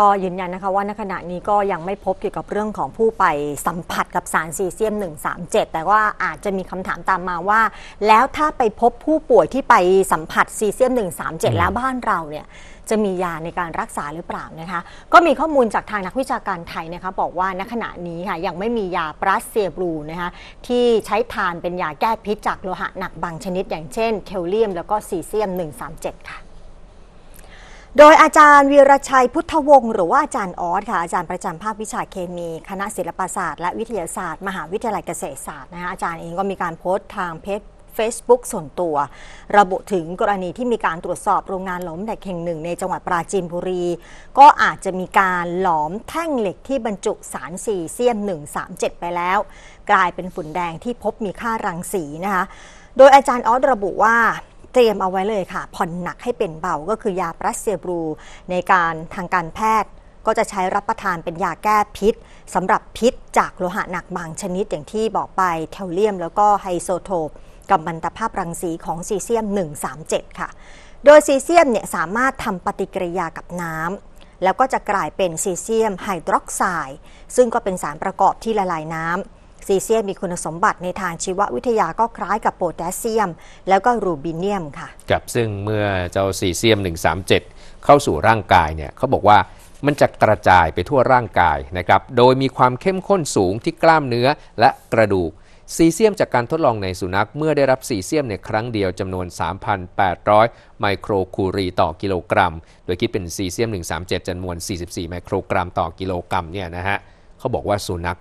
ก็ยืนยันนะคะว่าณขณะนี้ก็ยังไม่พบเกี่ยวกับเรื่องของผู้ไปสัมผัสกับสารซีเซียม 137 แต่ว่าอาจจะมีคำถามตามมาว่า แล้วถ้าไปพบผู้ป่วยที่ไปสัมผัสซีเซียม 137 แล้วบ้านเราเนี่ยจะมียาในการรักษาหรือเปล่านะคะก็มีข้อมูลจากทางนักวิชาการไทยนะคะบอกว่าณขณะนี้ค่ะยังไม่มียาปรัสเซียบลูนะคะที่ใช้ทานเป็นยาแก้พิษจากโลหะหนักบางชนิด อย่างเช่นเคลเลียม แล้วก็ซีเซียม 137 ค่ะโดยอาจารย์วีรชัยพุทธวงศ์หรือว่าอาจารย์ออสค่ะอาจารย์ประจำภาควิชาเคมี คณะศิลปศาสตร์และวิทยาศาสตร์มหาวิทยาลัยเกษตรศาสตร์นะคะอาจารย์เองก็มีการโพสต์ทางเพจเฟซบุ๊กส่วนตัว ระบุถึงกรณีที่มีการตรวจสอบโรงงานหลอมเหล็กแห่งหนึ่งในจังหวัดปราจีนบุรี ก็อาจจะมีการหลอมแท่งเหล็กที่บรรจุสารซีเซียม 137 ไปแล้ว กลายเป็นฝุ่นแดงที่พบมีค่ารังสีนะคะโดยอาจารย์ออสระบุว่าเตรียมเอาไว้เลยค่ะ ผ่อนหนักให้เป็นเบา ก็คือยาปรัสเซบรู ในการทางการแพทย์ก็จะใช้รับประทานเป็นยาแก้พิษสำหรับพิษจากโลหะหนักบางชนิดอย่างที่บอกไปแคลเลียมแล้วก็ไฮโซโทปกับมันตภาพรังสีของซีเซียม 137 ค่ะ โดยซีเซียมเนี่ย สามารถทำปฏิกิริยากับน้ำแล้วก็จะกลายเป็นซีเซียมไฮดรอกไซด์ซึ่งก็เป็นสารประกอบที่ละลายน้ำซีเซียมมีคุณสมบัติในทางชีววิทยาก็คล้ายกับโพแทสเซียม แล้วก็รูบิเนียมค่ะกับซึ่งเมื่อเจ้าซีเซียม 137 เข้าสู่ร่างกายเนี่ยเขาบอกว่ามันจะกระจายไปทั่วร่างกายนะครับ โดยมีความเข้มข้นสูงที่กล้ามเนื้อและกระดูก ซีเซียมจากการทดลองในสุนัข เมื่อได้รับซีเซียมในครั้งเดียวจำนวน 3,800 ไมโครคูรีต่อกิโลกรัม โดยคิดเป็นซีเซียม 137จำนวน 44 ไมโครกรัมต่อกิโลกรัมเนี่ยนะฮะเขาบอกว่าสุนัข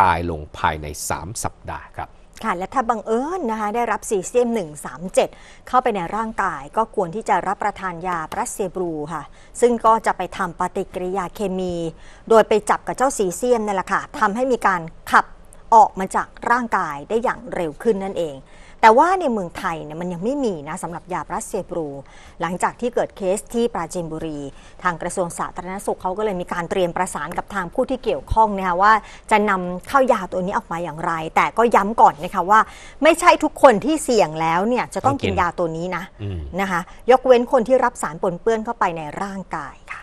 ตายลงภายใน 3 สัปดาห์ครับ ค่ะ และถ้าบังเอิญนะคะได้รับซีเซียม 137 เข้าไปในร่างกายก็ควรที่จะรับประทานยาปรัสเซบรูค่ะ ซึ่งก็จะไปทำปฏิกิริยาเคมี โดยไปจับกับเจ้าซีเซียมนี่แหละค่ะ ทำให้มีการขับออกมาจากร่างกายได้อย่างเร็วขึ้นนั่นเอง แต่ว่าในเมืองไทยเนี่ยมันยังไม่มีนะสำหรับยาปรัสเซีบรู หลังจากที่เกิดเคสที่ปราจีนบุรี ทางกระทรวงสาธารณสุขเขาก็เลยมีการเตรียมประสานกับทางผู้ที่เกี่ยวข้องนะคะว่า จะนำเข้ายาตัวนี้ออกมาอย่างไร แต่ก็ย้ำก่อนนะคะว่า ไม่ใช่ทุกคนที่เสี่ยงแล้วเนี่ยจะต้องกินยาตัวนี้นะนะคะยกเว้นคนที่รับสารปนเปื้อนเข้าไปในร่างกายค่ะ